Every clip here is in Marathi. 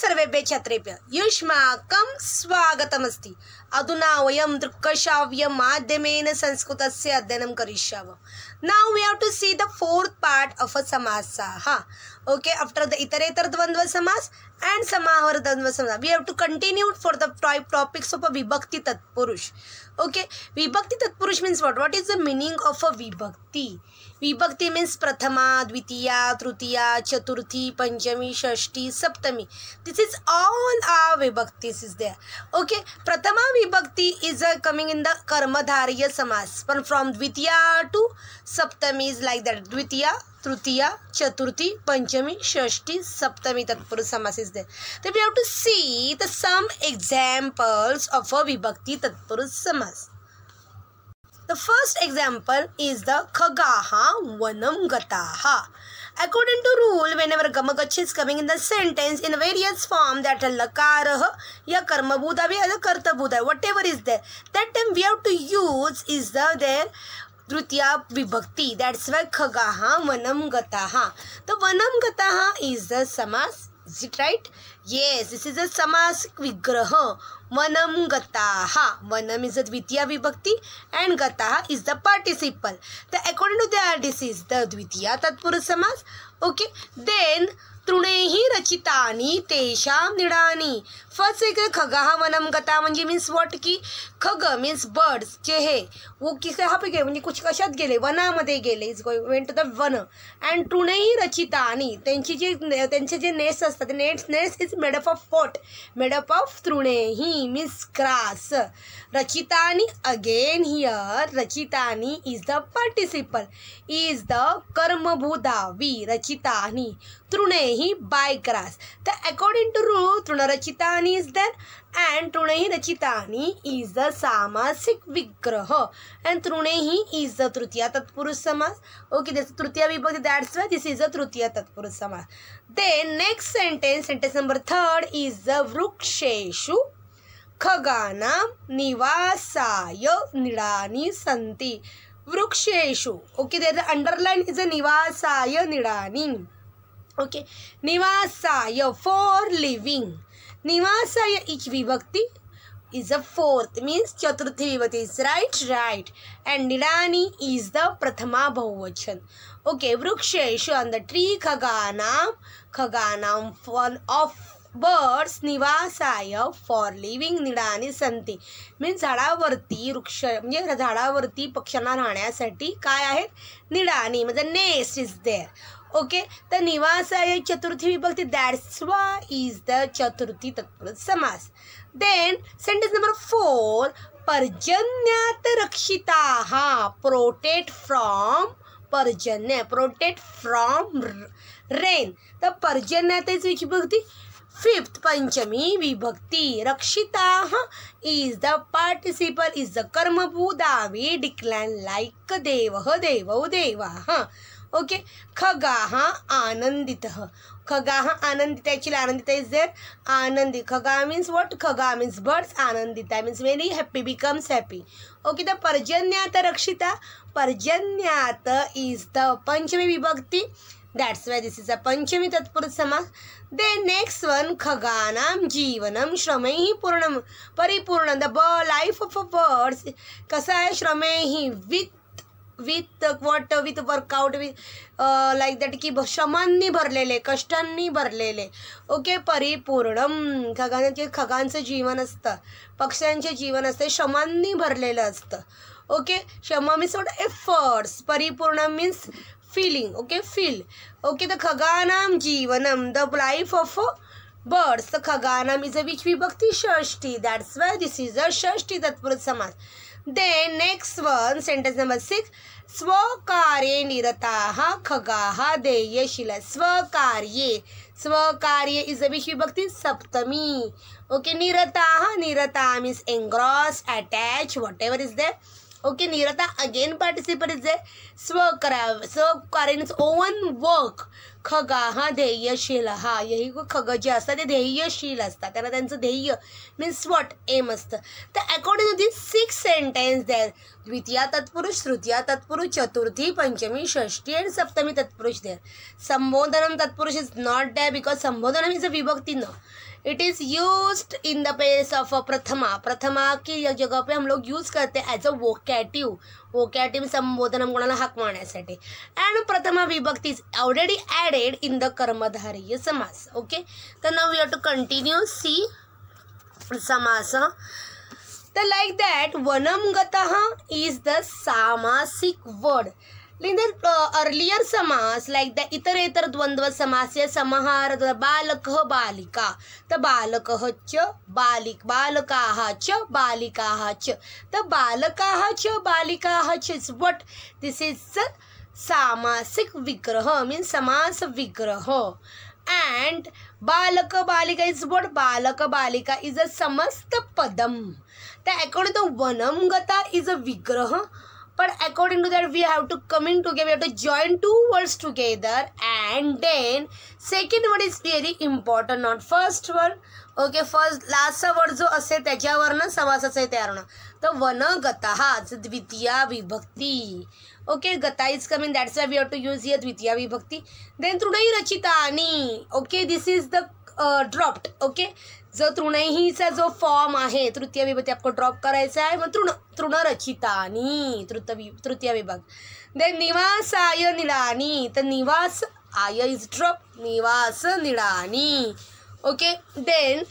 सर्वेभ्यः छात्रेभ्यः युष्माकं स्वागतमस्ति अधुना वयं दृक्कश्राव्यमाध्यमेन संस्कृतस्य अध्ययनं करिष्यामः now we have to see the fourth part of uh समासाः ओके आफ्टर द इतरेतर द्वंद्व समास अँड समावर द्वंद्व समास we have to continue for the topics of uh विभक्ती तत्पुरुष ओके विभक्ती तत्पुरुष means what what is the meaning of uh विभक्ती विभक्ती मीन्स प्रथमा द्वितीया तृतीया चतुर्थी पंचमी षष्टी सप्तमी दिस इज ऑल आ विभक्तीस इज देअर ओके प्रथमा विभक्ती is uh coming in the कर्मधार्य समास पण फ्रॉम द्वितीया टू सप्तमी इज लाईक दॅट द्वितीया तृतीया चतुर्थी पंचमी षष्टी सप्तमी तत्पुरुष समास इज देअर तर we have to see the some examples of uh विभक्ती तत्पुरुष समास The first example is the Khagaha Vanam Gataha. According to rule, whenever Gamagach is coming in the sentence in various form that Lakaraha, Ya Karma Buddha, Ya Karta Buddha, whatever is there, that time we have to use is the there तृतीया विभक्ती दॅट्स वाय खगाहा वनम Gataha. तर वनम Gataha इज द समास is it right yes this is uh समास विग्रह वनम गताह वनम इज अ द्वितीय विभक्ती अँड गताह is the participle the according to that this is the द्वितीय तत्पुरुष समास ओके देन तृणेही रचितानी तेषां निडानी फर्स्ट इकडे वनम गता म्हणजे मीन्स वॉट की खग मीन्स बर्ड्स जे हे वो किसे हा पे म्हणजे कुछ कशात गेले वनामध्ये गेले is go went to the वन अँड टृणही रचिता आणि त्यांची जे त्यांचे जे नेस असतात ते nests nests is made up of what made up of he means grass रचितानी अगेन हियर रचितानी is the participle is the कर्मभूधावी रचितानी ही बाय क्रास तर अकॉर्डिंग टू रू तृणरचिता रचितानी इज देर अँड तृणही रचितानी इज द सामासिक विग्रह अँड तृणेही इज द तृतीय तत्पुरुष समास ओके त्याचा तृतीय विभक्ती दॅट्स वाय दिस इज अ तृतीय तत्पुरुष समास then next sentence sentence number third is the वृक्षेषु खगाना निवासाय निडानी संती वृक्षेषु ओके त्याचं अंडरलाईन इज अ निवासाय निडानी ओके निवासाय फॉर लिव्हिंग निवासाय इच विभक्ती इज अ फोर्थ मीन्स चतुर्थी विभक्ती इज राईट राईट अँड निडानी इज द प्रथमा बहुवचन ओके वृक्षेश ऑन द ट्री खगाना खगानाम फॉल ऑफ बर्ड्स निवासाय फॉर लिव्हिंग निडानी संती मीन्स झाडावरती वृक्ष म्हणजे झाडावरती पक्ष्यांना राहण्यासाठी काय आहेत निडानी म्हणजे नेस्ट इज देअर ओके तर निवासाय चतुर्थी विभक्ती दॅट्स वा इज द चतुर्थी तत्पुर समास देन सेंटेन्स नंबर फोर पर्जन्यात रक्षिता हा प्रोटेक्ट फ्रॉम पर्जन्य प्रोटेक्ट फ्रॉम रेन तर पर्जन्यातच विभक्ती फिफ्थ पंचमी विभक्ती रक्षिता is the participle is the कर्मभू दावी डिक्लाइन लाईक देव देव देवा हां ओके खगाः आनन्दितः खगाः आनंदित ॲक्च्युली आनंदिता इज देअर आनंदी खगा मीन्स वॉट खगा मीन्स बर्ड्स आनंदिता means very happy becomes happy okay तर पर्जन्यात रक्षिता पर्जन्यात इज द पंचमी विभक्ती that's why this is a पंचमी तत्पुरुष समास दे नेक्स्ट वन खगानां जीवनम श्रमेही पूर्ण परिपूर्ण द ब लाईफ ऑफ अ बर्ड्स कसं आहे श्रमेही with with what with workout with like that की श्रमांनी भरलेले कष्टांनी भरलेले ओके परिपूर्ण खगा खगांचं जीवन असतं पक्ष्यांचे जीवन असते श्रमांनी भरलेलं असतं ओके शमा मीन्स वॉट एफर्ट्स परिपूर्ण means filling okay feel okay the खगानाम जीवनम the life of birds the खगानाम इज अ विच विभक्ती षष्टी that's why this is a षष्टी तत्पुरुष समाज दे next one sentence number six स्वकार्ये निरताः खगाः देयशील स्वकार्ये स्वकार्य इज विभक्ती सप्तमी ओके निरताः निरता means engross attach whatever is दे ओके अगेन पार्टिसिपेट इज स्व करा स्व करेन इज ओवन वर्क खगा हा ध्येयशील हा यही खग जे असतात ते ध्येयशील असतात त्याला त्यांचं ध्येय मीन्स वॉट एम असतं तर according to the six sentence द्या द्वितीया तत्पुरुष तृतीया तत्पुरुष चतुर्थी पंचमी षष्टी अँड सप्तमी तत्पुरुष द्या संबोधनम तत्पुरुष इज नॉट डॅ बिकॉज संबोधनम इज अ विभक्ती न it is use in the place of प्रथमा प्रथमा की जगह पे हम लोग यूज़ करते हैं एज अ वोकैटिव वोकैटिव संबोधन कोणाला हाक मारण्यासाठी अँड प्रथमा विभक्ती is already added in the कर्मधारय समास ओके तर now you to continue see समास तर लाईक दॅट वनमगत इज द सामासिक वर्ड लेकिन अर्लियर समास लाइक द इतरेतर द्वंद्व समास्य समाहार बालक बालिका तो बालक च बालिक बालका च बालिका च त बालका च बालिका च इज वट दिस इज सामासिक विग्रह मीन समास विग्रह एंड बालक बालिका इज वॉट बालक बालिका इज अ समस्त पदम त्या अकॉर्डिंग टू वनम गता इज अ विग्रह but according to that we have to come in together we have to join two words together and then second word is very important not first word okay first last word jo ase tyacha varna samas ase tayar hona The vana gataha dvitiya vibhakti okay gata is coming that's why we have to use here dvitiya vibhakti then trunai rachitani okay this is the uh, dropped okay जो तृणहीचा जो फॉर्म आहे तृतीय विभक्ती आपको ड्रॉप करायचा आहे मग तृण तृणरचितानी तृत तृतीय विभाग देन निवासाय निळानी तर निवास आय इज ड्रॉप निवास निळानी ओके देन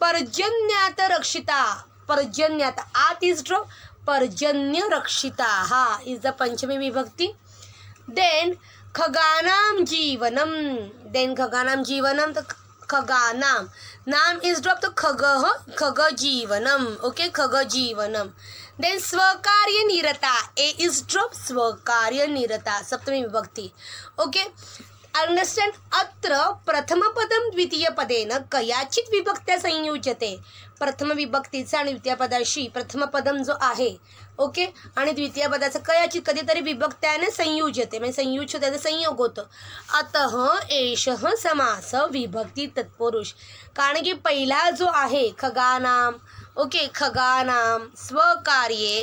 पर्जन्यात रक्षिता पर्जन्यात आत इज ड्रॉप पर्जन्य रक्षिता हा इज द पंचमी विभक्ती देन खगानाम जीवनम देन खगानाम जीवनम तर खगानाम नाम इज ड्रॉप तो खग हो? खग जीवनम ओके खग जीवनम देन स्वकार्य निरता ए इज ड्रॉप स्वकार्य निरता सप्तमी विभक्ती ओके अंडरस्टँड अत्र प्रथमपदम द्वितीय पदेन कयाचित विभक्त्या संयोजते प्रथम विभक्तीचा आणि द्वितीय पदाशी प्रथमपदम जो आहे ओके आणि द्वितीय पदाचं कयाची कधीतरी विभक्त्याने संयुज येते म्हणजे संयुज त्याचा संयोग होतं अतः एष समास विभक्ती तत्पुरुष कारण की पहिला जो आहे खगानाम ओके खगानाम स्वकार्ये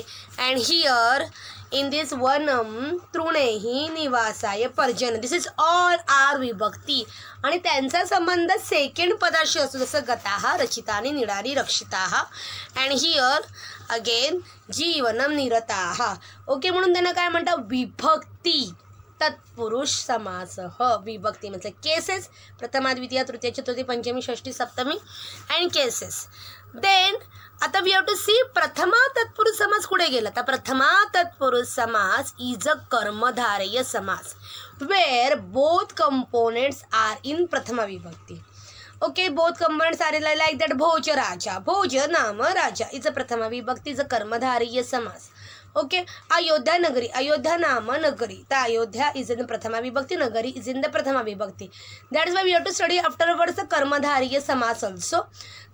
अँड हियर इन दिस वनम तृणेही निवासाय पर्जन दिस इज ऑल आर विभक्ती आणि त्यांचा संबंध सेकंड पदाशी असतो जसं रचिता रचितानी निडारी रक्षिताहा अँड हिअर अगेन जीवनम निरताहा ओके म्हणून त्यांना काय म्हणतात विभक्ती तत्पुरुष समास ह विभक्ती म्हणजे केसेस प्रथमा द्वितीय तृतीय चतुर्थी पंचमी षष्टी सप्तमी अँड केसेस देन आता वी हॅव टू सी प्रथमा तत्पुरुष समास कुठे गेला तर प्रथमा तत्पुरुष समास इज अ कर्मधारय समास where both components are in प्रथमा विभक्ती okay both components are like that भोज राजा भोज नाम राजा इज अ प्रथमा विभक्ती इज अ कर्मधारय समास okay ayodhya nagari ayodhya nama nagari the ayodhya is in the prathama vibhakti nagari is in the prathama vibhakti that is why we have to study afterwards the karmadhariya samas also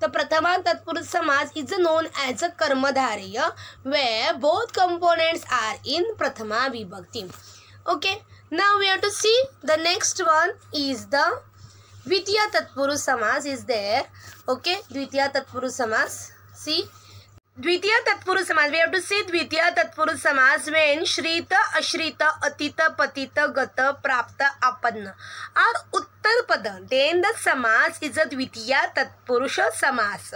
the prathama tatpurush samas is known as a karmadhariya where both components are in prathama vibhakti okay now we have to see the next one is the द्वितीय तत्पुरुष समास इज देयर ओके द्वितीय तत्पुरुष समास सी द्वितीय तत्पुरुष समास वी हॅव टू सी द्वितीय तत्पुरुष समास वेन श्रीत अश्रित अतित पतित गत प्राप्त आपन्न और पद देन समास इज अ द्वितीय तत्पुरुष समास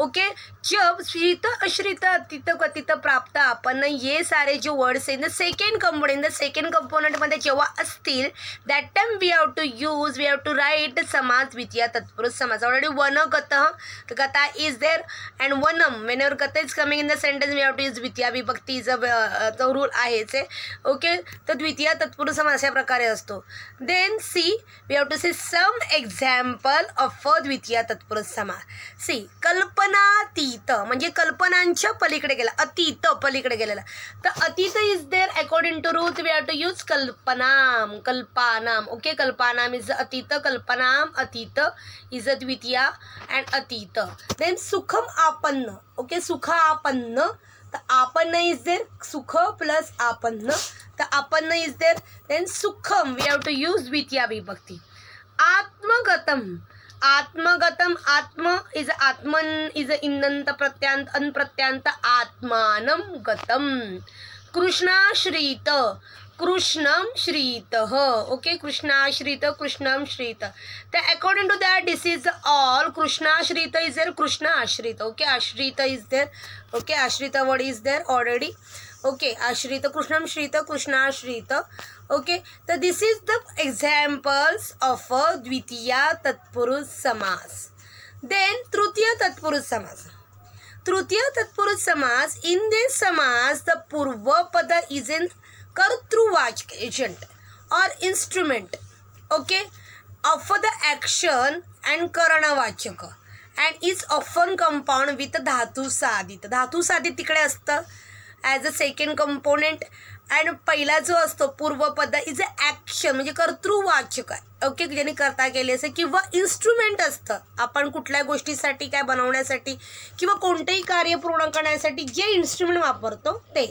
ओके जब श्रित अश्रित अतित कथित प्राप्त आपण ये सारे जे words in the second component the second कंपोनंटमध्ये जेव्हा असतील that time we have to use we have to write समास द्वितीय तत्पुरुष समास ऑलरेडी वन गत गता इज देर अँड वनम व्हेनेवर गत is coming in the sentence we have to use द्वितीया विभक्ती इज अ रूल आहेच आहे ओके तर द्वितीय तत्पुरुष समास या प्रकारे असतो then see we to see some example of a द्वितीया तत्पुरुष समास सी कल्पनातीत म्हणजे कल्पनांच्या पलीकडे गेला अतीत पलीकडे गेलेला तर अतीत is there according to root we have to use कल्पनाम कल्पानाम ओके कल्पानाम इज अतीत कल्पनाम अतीत इज अ द्वितीया अँड अतीत देन सुखम आपन्न ओके सुख आपन्न तर आपन्न इज देर सुख प्लस आपन्न तर आपन्न इज देर देन सुखम वी हॅव टू यूज द्वितीया विभक्ती आत्मगतम आत्मगतम आत्म इज आत्मन इज इंदंत प्रत्यांत अनप्रत्यांत आत्मानम गतम कृष्णाश्रित कृष्णम श्रीत ओके कृष्णाश्रित कृष्णम श्रीत the according to that this is all कृष्णाश्रित इज देर कृष्ण आश्रित ओके आश्रित इज देर ओके आश्रित word is there already okay आश्रित कृष्णम श्रीत कृष्णाश्रित ओके तर this is the examples of a द्वितीय तत्पुरुष समास देन तृतीय तत्पुरुष समास तृतीय तत्पुरुष समास इन दिस समास द पद इज इन कर्तृवाचक एजंट और instrument okay of the action and करणवाचक and is often compound with धातू साधित धातू साधित तिकडे असतं as a second component and पहिला जो असतो पूर्वपद इज अ ॲक्शन म्हणजे कर्तृवाचक आहे ओके ज्याने करता केले असेल किंवा इन्स्ट्रुमेंट असतं आपण कुठल्या गोष्टीसाठी काय बनवण्यासाठी किंवा कोणतेही कार्य पूर्ण करण्यासाठी जे इन्स्ट्रुमेंट वापरतो ते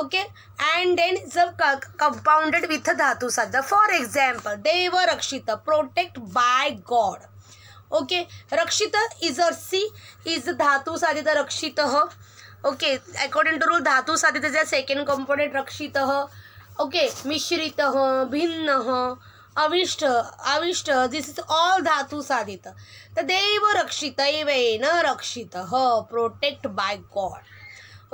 ओके अँड देन जर कंपाऊंडेड विथ धातू साधा फॉर एक्झाम्पल देव रक्षित प्रोटेक्ट बाय गॉड ओके रक्षित इज अर सी इज धातू साधित रक्षित ओके अकॉर्डिंग टू रूल धातू जे सेकंड कॉम्पोनेंट रक्षित ओके मिश्रित भिन्न अविष्ट अविष्ट दिस इज ऑल धातू साधित तर देव रक्षित न रक्षित protect by God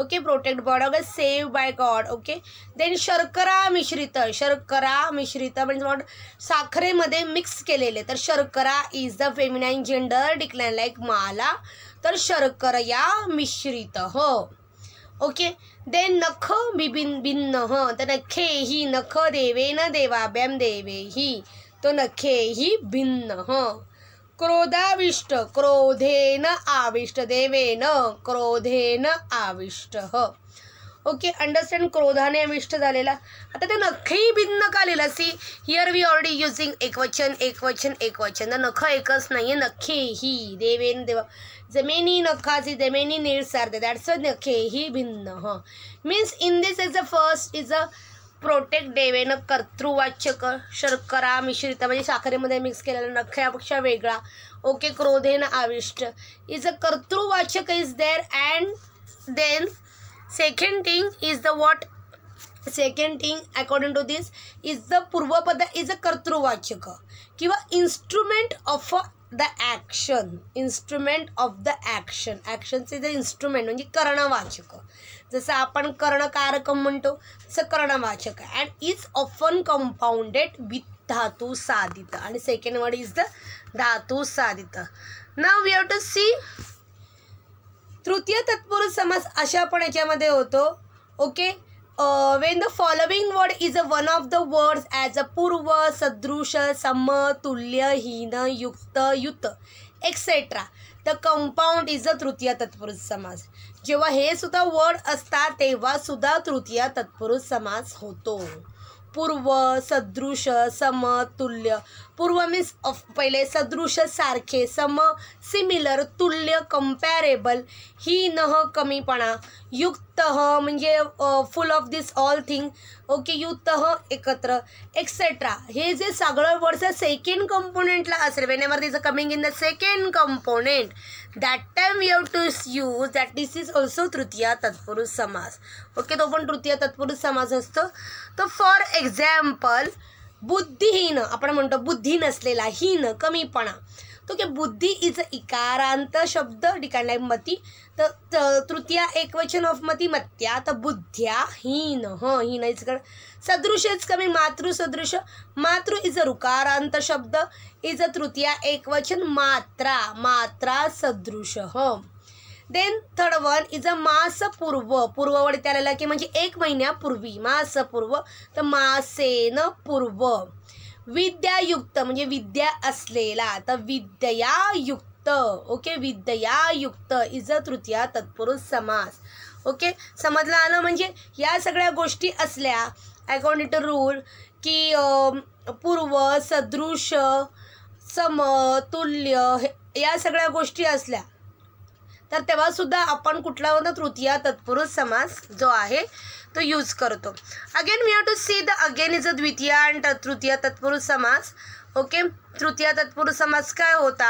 okay protect बॉड okay save by God okay then शर्करा मिश्रित शर्करा मिश्रित म्हणजे वॉट साखरेमध्ये मिक्स केलेले तर शर्करा is the feminine gender decline like माला तर शर्करया मिश्रित हो ओके दे नख बिबिन भिन्न ह हो. तर नखे ही नख देवेन देवाभ्याम देवे ही तो नखे ही भिन्न ह हो. क्रोधाविष्ट क्रोधेन आविष्ट देवेन क्रोधेन आविष्ट ह ओके अंडरस्टँड क्रोधाने अविष्ट झालेला आता ते नखही भिन्न का लिहिला see here we already using एकवचन एकवचन एकवचन तर नख एकच नाही आहे नखेही देवेन देवा Gemini Nakazi, दॅट्स अ नखे ही भिन्न भिन्न means in this is a first is a protect डेवेन कर्तृवाच्यक शर्करा मिश्रित म्हणजे साखरेमध्ये मिक्स केलेला नख्यापेक्षा वेगळा ओके क्रोधेन आविष्ट इज अ कर्तृवाचक is there and then second thing is the what second thing according to this is the पूर्वपद इज अ कर्तृवाचक किंवा instrument of a the action instrument of the action ॲक्शनचे जे इन्स्ट्रुमेंट म्हणजे कर्णवाचक जसं आपण कर्णकारक म्हणतो तसं कर्णवाचक and is often compounded with धातू साधित आणि सेकंड वर्ड इज द धातू साधित now we have to see तृतीय तत्पुरुष समास अशा पण याच्यामध्ये होतो okay when the following word is a one of the words as a पूर्व सदृश समतुल्य हीन युक्त युत एक्सेट्रा द कंपाऊंड इज अ तृतीय तत्पुरुष समाज जेव्हा हे सुद्धा वर्ड असतात तेव्हा सुद्धा तृतीय तत्पुरुष समाज होतो पूर्व सदृश समतुल्य पूर्व मीन्स अफ पहिले सदृश सारखे सम सिमिलर तुल्य कम्पॅरेबल ही नह कमीपणा युक्त म्हणजे full of this all thing okay युक्त एकत्र एक्सेट्रा हे जे सगळं वर्ष सेकंड कंपोनेंटला असेल whenever these coming in the second component that time you have to use that this is also तृतीय तत्पुरुष समास ओके तो पण तृतीय तत्पुरुष समास असतो तर फॉर एक्झाम्पल बुद्धिहीन आपण म्हणतो बुद्धी नसलेला हीन कमीपणा तो की बुद्धी इज इकारांत शब्द आहे मती तर तृतीया एकवचन ऑफ मती मत्या तर बुद्ध्या हीन ह हीन इज सदृशच कमी मातृसदृश मातृ इज अ रुकारांत शब्द इज अ तृतीया एकवचन मात्रा मात्रा सदृश ह then third one is a मास पूर्व पूर्ववडीत आलेला की म्हणजे एक महिन्यापूर्वी मास पूर्व तर मासेन पूर्व विद्यायुक्त म्हणजे विद्या असलेला तर विद्यायुक्त ओके विद्यायुक्त इज अ तृतीया तत्पुरुष समास ओके समजला आलं म्हणजे या सगळ्या गोष्टी असल्या अकॉर्डिंग टू रूल की पूर्व सदृश समतुल्य या सगळ्या गोष्टी असल्या तर तेव्हा सुद्धा आपण कुठला होता तृतीया तत्पुरुष समास जो आहे तो यूज करतो again we have to see the again is अ द्वितीय अँड तृतीय तत्पुरुष समास ओके तृतीय तत्पुरुष समास काय होता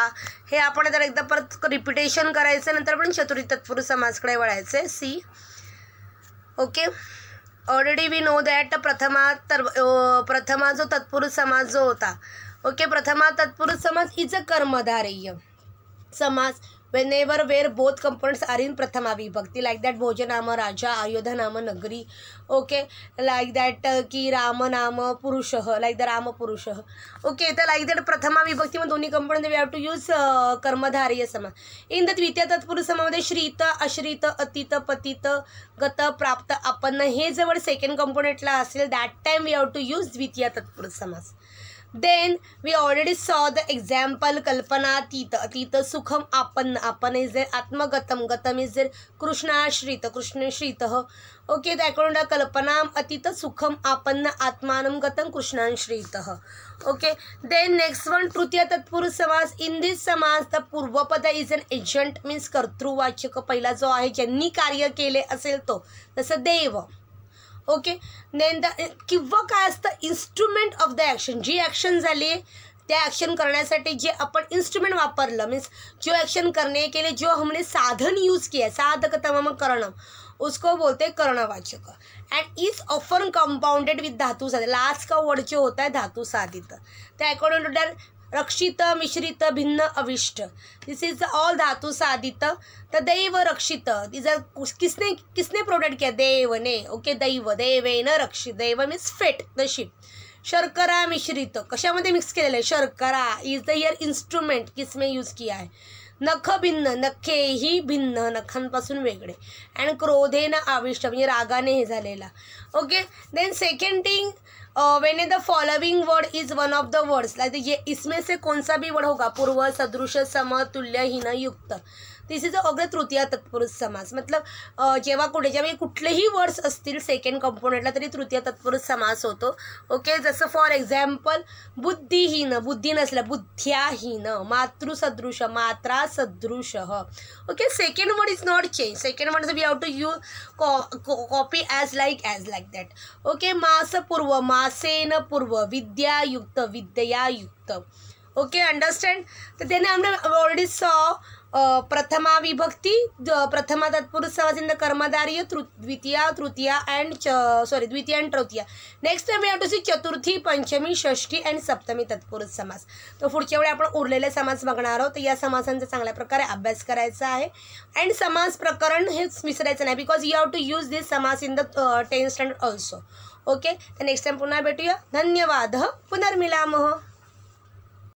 हे आपण जर एकदा परत रिपिटेशन करायचं नंतर पण चतुर्थी तत्पुरुष समासकडे वळायचे see okay already we know that प्रथमा तर प्रथमा जो तत्पुरुष समास जो होता ओके प्रथमा तत्पुरुष समास इज अ कर्मधारय समास when never where both companies are in प्रथमाविभक्ती लाईक दॅट भोज नाम राजा अयोध्या नाम नगरी ओके लाईक दॅट की राम नाम पुरुष लाईक द राम पुरुष ओके तर लाईक दॅट प्रथमाविभक्ती मग दोन्ही companies we have to use uh, कर्मधार्य समाज इन द द्वितीय तत्पुरुष समाजमध्ये श्रीत अश्रित अतित पतित गत प्राप्त आपन्न हे जवळ सेकंड कंपोनेंटला असेल that time we have to use द्वितीय तत्पुरुष समास then we already saw the example कल्पना अतीत अतित सुखम आपन्न आपण इज देर आत्मगतम गतम इज देर कृष्णाश्रित कृष्णश्रित ओके त्याकडून कल्पना अतीत सुखम आपन्न आत्मान गतम कृष्णाश्रित ओके देन नेक्स्ट वन तृतीय तत्पुरुष समास इन दिस समास द पूर्वपद इज अन एजंट मीन्स कर्तृवाचक पहिला जो आहे ज्यांनी कार्य केले असेल तो तसं देव ओके नेंदा किंवा काय असतं इन्स्ट्रुमेंट ऑफ द ॲक्शन जी ॲक्शन झाली आहे त्या ॲक्शन करण्यासाठी जे आपण इन्स्ट्रुमेंट वापरलं मीन्स जो ॲक्शन करने के लिए जो हमने साधन यूज़ किया साधक मग करणम उसको बोलते कर्णवाचक and is often compounded with धातू साधित लास्ट का वर्ड जो होता है धातु साधित त्या अकॉर्डिंग टू रक्षित मिश्रित भिन्न अविष्ट दिस इज ऑल धातु साधित तर दैव रक्षित दिज किसने किसने प्रोडक्ट किया देव ने ओके दैव देवे न रक्षित दैव मीन्स फेट द शिप शर्करा मिश्रित कशामध्ये मिक्स केलेलं आहे शर्करा इज द इयर इन्स्ट्रुमेंट किसने यूज किया है नख भिन्न नखेही भिन्न नखांपासून वेगळे अँड क्रोधे न आविष्ट म्हणजे रागाने हे झालेला okay then second thing when a the following word is one of the words like ये इसमें से कौन सा भी वर्ड होगा पूर्व सदृश समतुल्य हिन युक्त दिस इज अग्र तृतीय तत्पुरुष समास मतलब जेव्हा कुठे ज्यावेळी कुठलेही वर्ड्स असतील सेकंड कंपोनंटला तरी तृतीय तत्पुरुष समास होतो ओके जसं फॉर एक्झाम्पल बुद्धिहीन बुद्धी नसल्या बुद्ध्याहीन मातृसदृश मात्रा okay second word is not change second word we have to you copy as like as like that okay मास पूर्व मासेन पूर्व विद्यायुक्त विद्यायुक्त ओके अंडरस्टँड तर त्याने आम्ही ऑलरेडी सॉ प्रथमा विभक्ती प्रथमा तत्पुरुष समासिंद कर्मधार्य तृ द्वितीया तृतीया अँड सॉरी द्वितीय अँड तृतीया नेक्स्ट टाइम टू सी चतुर्थी पंचमी षष्ठी अँड सप्तमी तत्पुरुष समास तर पुढच्या वेळी आपण उरलेले समास बघणार आहोत तर या समासांचा चांगल्या प्रकारे अभ्यास करायचा आहे अँड समास प्रकरण हेच विसरायचं नाही because you have to use this समास in the tenth standard also okay तर नेक्स्ट टाइम पुन्हा भेटूया धन्यवाद पुनर्मिलामह